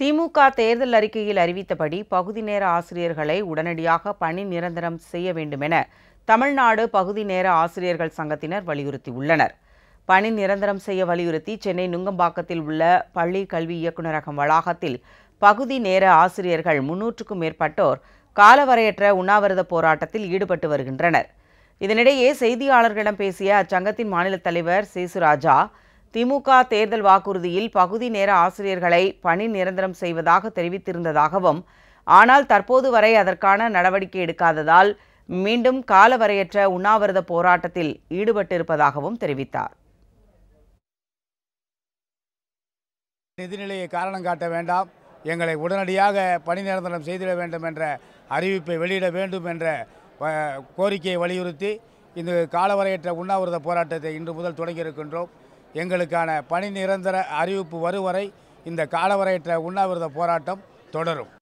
திமுக தேர்தல் அறிக்கையில் அறிவித்தபடி பகுதி நேர ஆசிரியர்களை உடனடியாக பணி நிரந்தரம் செய்ய வேண்டும் என தமிழ்நாடு பகுதி நேர ஆசிரியர்கள் சங்கத்தினர் வலியுறுத்தியுள்ளனர் பணி நிரந்தரம் செய்ய வலியுறுத்தி சென்னை நுங்கம்பாக்கத்தில் உள்ள பள்ளி கல்வி இயக்குநரகம் வளாகத்தில் பகுதி நேர ஆசிரியர்கள் முன்னூற்றுக்கும் மேற்பட்டோர் காலவரையற்ற உண்ணாவிரத போராட்டத்தில் ஈடுபட்டு வருகின்றனர் இதனிடையே செய்தியாளர்களிடம் பேசிய அச்சங்கத்தின் மாநில தலைவர் சேசுராஜா திமுக தேர்தல் வாக்குறுதியில் பகுதி நேர ஆசிரியர்களை பணி நிரந்தரம் செய்வதாக தெரிவித்திருந்ததாகவும் ஆனால் தற்போது வரை அதற்கான நடவடிக்கை எடுக்காததால் மீண்டும் காலவரையற்ற உண்ணாவிரத போராட்டத்தில் ஈடுபட்டிருப்பதாகவும் தெரிவித்தார் நிதிநிலையை காரணம் காட்ட வேண்டாம் எங்களை உடனடியாக பணி நிரந்தரம் செய்திட வேண்டும் என்ற அறிவிப்பை வெளியிட வேண்டும் என்ற கோரிக்கையை வலியுறுத்தி இந்த காலவரையற்ற உண்ணாவிரத போராட்டத்தை இன்று முதல் தொடங்கி இருக்கின்றோம் எங்களுக்கான பணி நிரந்தர அறிவிப்பு வருவரை இந்த காலவரையற்ற உண்ணாவிரத போராட்டம் தொடரும்